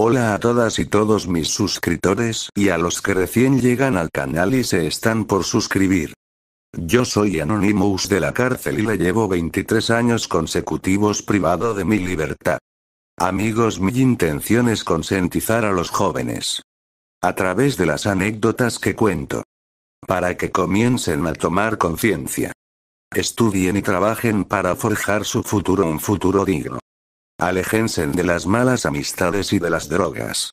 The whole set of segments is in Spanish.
Hola a todas y todos mis suscriptores y a los que recién llegan al canal y se están por suscribir. Yo soy Anonymous de la cárcel y le llevo 23 años consecutivos privado de mi libertad. Amigos, mi intención es concientizar a los jóvenes. A través de las anécdotas que cuento. Para que comiencen a tomar conciencia. Estudien y trabajen para forjar su futuro, un futuro digno. Aléjense de las malas amistades y de las drogas.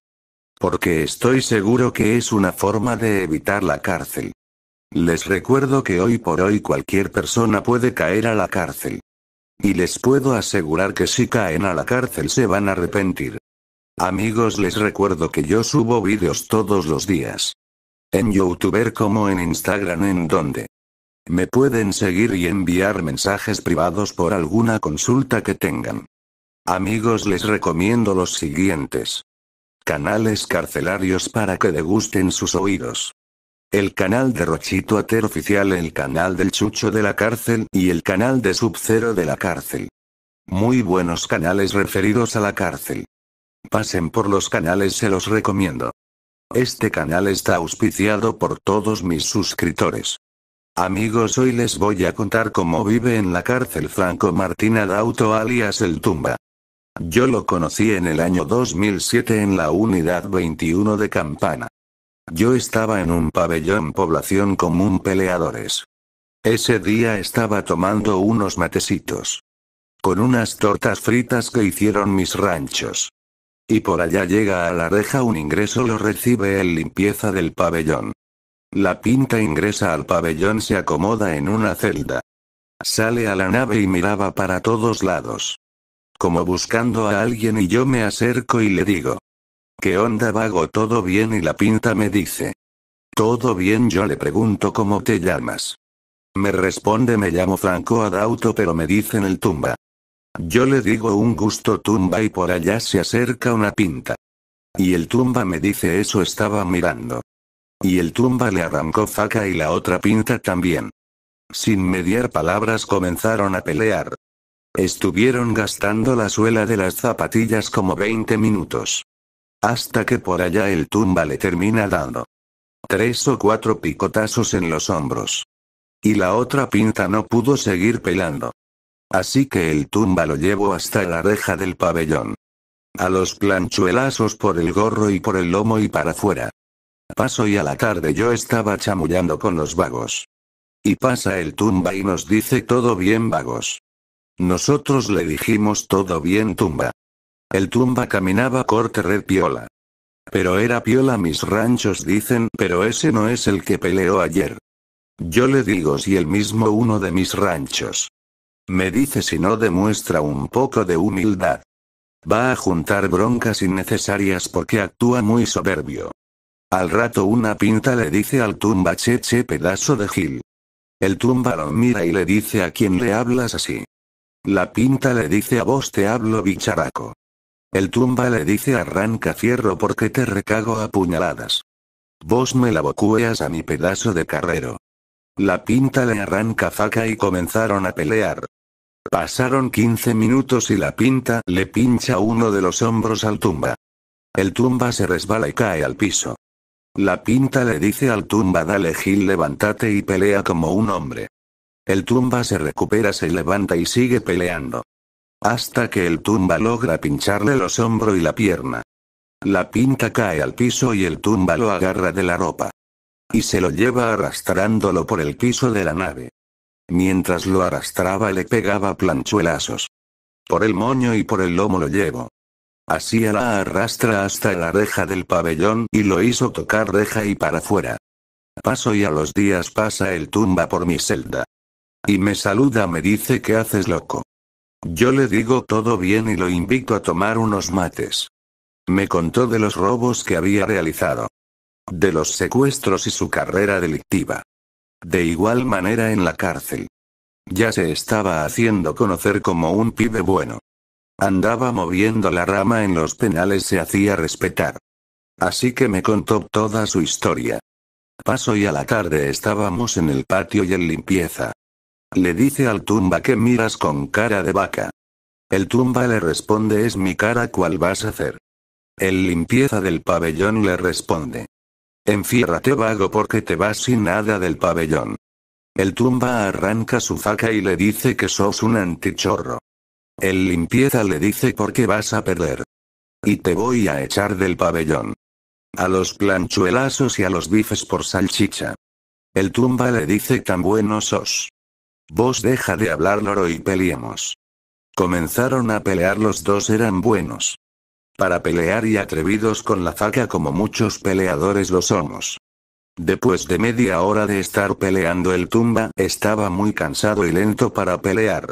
Porque estoy seguro que es una forma de evitar la cárcel. Les recuerdo que hoy por hoy cualquier persona puede caer a la cárcel. Y les puedo asegurar que si caen a la cárcel se van a arrepentir. Amigos, les recuerdo que yo subo vídeos todos los días. En YouTuber como en Instagram en donde. Me pueden seguir y enviar mensajes privados por alguna consulta que tengan. Amigos les recomiendo los siguientes. Canales carcelarios para que degusten sus oídos. El canal de Rochito Ater oficial, el canal del Chucho de la cárcel y el canal de Subcero de la cárcel. Muy buenos canales referidos a la cárcel. Pasen por los canales, se los recomiendo. Este canal está auspiciado por todos mis suscriptores. Amigos, hoy les voy a contar cómo vive en la cárcel Franco Martina Dauto alias El Tumba. Yo lo conocí en el año 2007 en la Unidad 21 de Campana. Yo estaba en un pabellón población común peleadores. Ese día estaba tomando unos matecitos. Con unas tortas fritas que hicieron mis ranchos. Y por allá llega a la reja un ingreso lo recibe el limpieza del pabellón. La pinta ingresa al pabellón se acomoda en una celda. Sale a la nave y miraba para todos lados. Como buscando a alguien y yo me acerco y le digo. ¿Qué onda vago? Todo bien y la pinta me dice. Todo bien yo le pregunto cómo te llamas. Me responde me llamo Franco Adauto pero me dicen el tumba. Yo le digo un gusto tumba y por allá se acerca una pinta. Y el tumba me dice eso estaba mirando. Y el tumba le arrancó faca y la otra pinta también. Sin mediar palabras comenzaron a pelear. Estuvieron gastando la suela de las zapatillas como 20 minutos. Hasta que por allá el tumba le termina dando. Tres o cuatro picotazos en los hombros. Y la otra pinta no pudo seguir pelando. Así que el tumba lo llevó hasta la reja del pabellón. A los planchuelazos por el gorro y por el lomo y para afuera. Paso y a la tarde yo estaba chamullando con los vagos. Y pasa el tumba y nos dice todo bien vagos. Nosotros le dijimos todo bien tumba. El tumba caminaba corte red piola. Pero era piola mis ranchos dicen, pero ese no es el que peleó ayer. Yo le digo si el mismo uno de mis ranchos. Me dice si no demuestra un poco de humildad. Va a juntar broncas innecesarias porque actúa muy soberbio. Al rato una pinta le dice al tumba cheche pedazo de gil. El tumba lo mira y le dice a quien le hablas así. La pinta le dice a vos te hablo bicharaco. El tumba le dice arranca fierro porque te recago a puñaladas. Vos me la bocueas a mi pedazo de carrero. La pinta le arranca faca y comenzaron a pelear. Pasaron 15 minutos y la pinta le pincha uno de los hombros al tumba. El tumba se resbala y cae al piso. La pinta le dice al tumba dale Gil levántate y pelea como un hombre. El tumba se recupera, se levanta y sigue peleando. Hasta que el tumba logra pincharle los hombros y la pierna. La pinta cae al piso y el tumba lo agarra de la ropa. Y se lo lleva arrastrándolo por el piso de la nave. Mientras lo arrastraba le pegaba planchuelazos. Por el moño y por el lomo lo llevo. Así la arrastra hasta la reja del pabellón y lo hizo tocar reja y para fuera. Paso y a los días pasa el tumba por mi celda. Y me saluda, me dice que haces loco. Yo le digo todo bien y lo invito a tomar unos mates. Me contó de los robos que había realizado. De los secuestros y su carrera delictiva. De igual manera en la cárcel. Ya se estaba haciendo conocer como un pibe bueno. Andaba moviendo la rama en los penales, se hacía respetar. Así que me contó toda su historia. Paso y a la tarde estábamos en el patio y en limpieza. Le dice al tumba que miras con cara de vaca. El tumba le responde es mi cara cuál vas a hacer. El limpieza del pabellón le responde. Enfiérrate vago porque te vas sin nada del pabellón. El tumba arranca su faca y le dice que sos un antichorro. El limpieza le dice porque vas a perder. Y te voy a echar del pabellón. A los planchuelazos y a los bifes por salchicha. El tumba le dice tan bueno sos. Vos deja de hablar loro y peleemos. Comenzaron a pelear los dos eran buenos. Para pelear y atrevidos con la faca como muchos peleadores lo somos. Después de media hora de estar peleando el tumba estaba muy cansado y lento para pelear.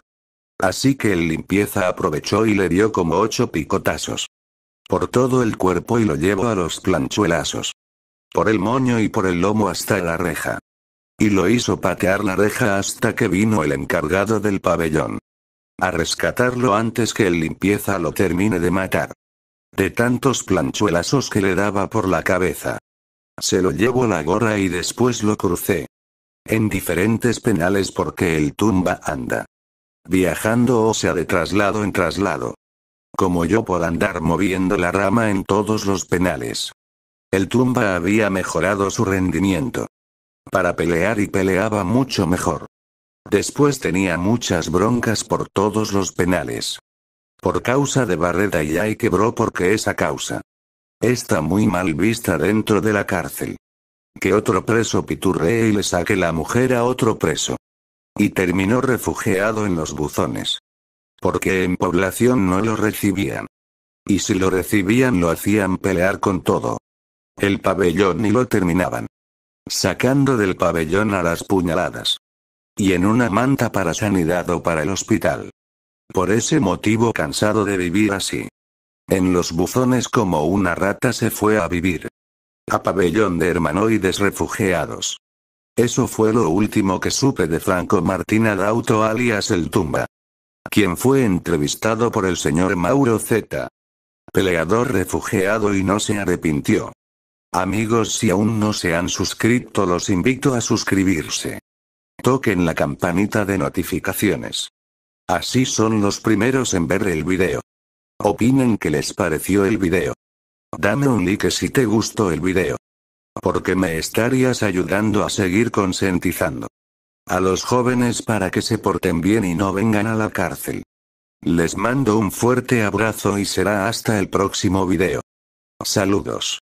Así que el limpieza aprovechó y le dio como ocho picotazos. Por todo el cuerpo y lo llevó a los planchuelazos. Por el moño y por el lomo hasta la reja. Y lo hizo patear la reja hasta que vino el encargado del pabellón. A rescatarlo antes que el limpieza lo termine de matar. De tantos planchuelazos que le daba por la cabeza. Se lo llevo la gorra y después lo crucé. En diferentes penales porque el tumba anda. Viajando o sea de traslado en traslado. Como yo por andar moviendo la rama en todos los penales. El tumba había mejorado su rendimiento para pelear y peleaba mucho mejor. Después tenía muchas broncas por todos los penales. Por causa de Barreda y Ay quebró porque esa causa. Está muy mal vista dentro de la cárcel. Que otro preso piturree y le saque la mujer a otro preso. Y terminó refugiado en los buzones. Porque en población no lo recibían. Y si lo recibían lo hacían pelear con todo. El pabellón y lo terminaban sacando del pabellón a las puñaladas. Y en una manta para sanidad o para el hospital. Por ese motivo cansado de vivir así. En los buzones como una rata se fue a vivir. A pabellón de hermanoides refugiados. Eso fue lo último que supe de Franco Martina Auto, alias El Tumba. Quien fue entrevistado por el señor Mauro Z. Peleador refugiado y no se arrepintió. Amigos si aún no se han suscrito los invito a suscribirse. Toquen la campanita de notificaciones. Así son los primeros en ver el video. Opinen que les pareció el video. Dame un like si te gustó el video. Porque me estarías ayudando a seguir consentizando. A los jóvenes para que se porten bien y no vengan a la cárcel. Les mando un fuerte abrazo y será hasta el próximo video. Saludos.